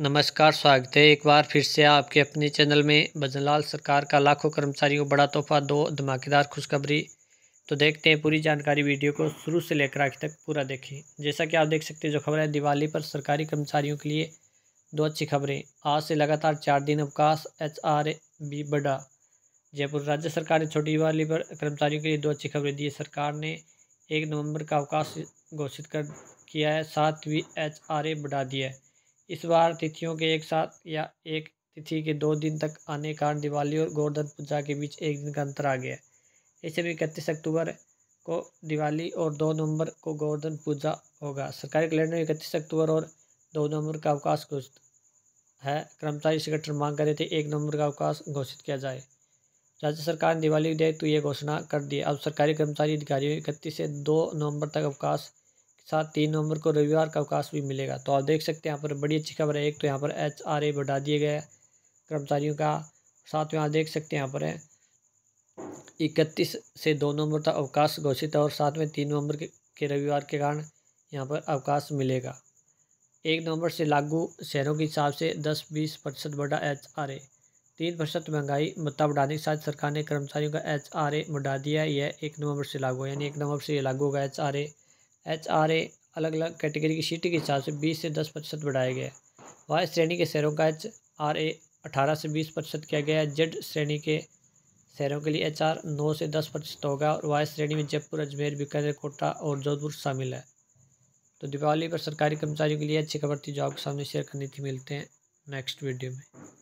नमस्कार स्वागत है एक बार फिर से आपके अपने चैनल में भजनलाल सरकार का लाखों कर्मचारियों को बड़ा तोहफा दो धमाकेदार खुशखबरी तो देखते हैं पूरी जानकारी वीडियो को शुरू से लेकर आखिर तक पूरा देखें जैसा कि आप देख सकते हैं जो खबर है दिवाली पर सरकारी कर्मचारियों के लिए दो अच्छी खबरें आज से लगातार चार दिन अवकाश एच आर बी बढ़ा जयपुर राज्य सरकार ने छोटी दिवाली पर कर्मचारियों के लिए दो अच्छी खबरें दी सरकार ने एक नवंबर का अवकाश घोषित कर किया है सातवीं एच आर ए बढ़ा दिया है इस बार तिथियों के एक साथ या एक तिथि के दो दिन तक आने का दिवाली और गोवर्धन पूजा के बीच एक दिन का अंतर आ गया ऐसे में इकतीस अक्टूबर को दिवाली और दो नवंबर को गोवर्धन पूजा होगा सरकारी कैलेंडर में इकतीस अक्टूबर और दो नवंबर का अवकाश घोषित है कर्मचारी संगठन मांग कर रहे थे एक नवंबर का अवकाश घोषित किया जाए राज्य सरकार ने दिवाली को तो यह घोषणा कर दी अब सरकारी कर्मचारी अधिकारियों इकतीस से दो नवंबर तक अवकाश साथ तीन नवंबर को रविवार का अवकाश भी मिलेगा तो आप देख सकते हैं यहाँ पर बड़ी अच्छी खबर है एक तो यहाँ पर एच आर ए बढ़ा दिए गए कर्मचारियों का साथ में यहाँ देख सकते हैं यहाँ पर है इकतीस से दो नवंबर तक अवकाश घोषित है और साथ में तीन नवंबर के, के रविवार के कारण यहाँ पर अवकाश मिलेगा एक नवंबर से लागू शहरों के हिसाब से दस बीस प्रतिशत बढ़ा एच आर ए तीन प्रतिशत महंगाई भत्ता बढ़ाने के साथ सरकार ने कर्मचारियों का एच आर ए बढ़ा दिया है यह एक नवंबर से लागू यानी एक नवंबर से ये लागू होगा H R A H R A अलग अलग कैटेगरी की सीट के हिसाब से बीस से दस प्रतिशत बढ़ाया गया वाई श्रेणी के शहरों का एच आर ए अठारह से बीस प्रतिशत किया गया है जेड श्रेणी के शहरों के लिए एच आर नौ से दस प्रतिशत होगा और वाई श्रेणी में जयपुर अजमेर बीकानेर कोटा और जोधपुर शामिल है तो दीपावली पर सरकारी कर्मचारियों के लिए अच्छी खबर थी जो आपके सामने शेयर करनी थी मिलते हैं नेक्स्ट वीडियो में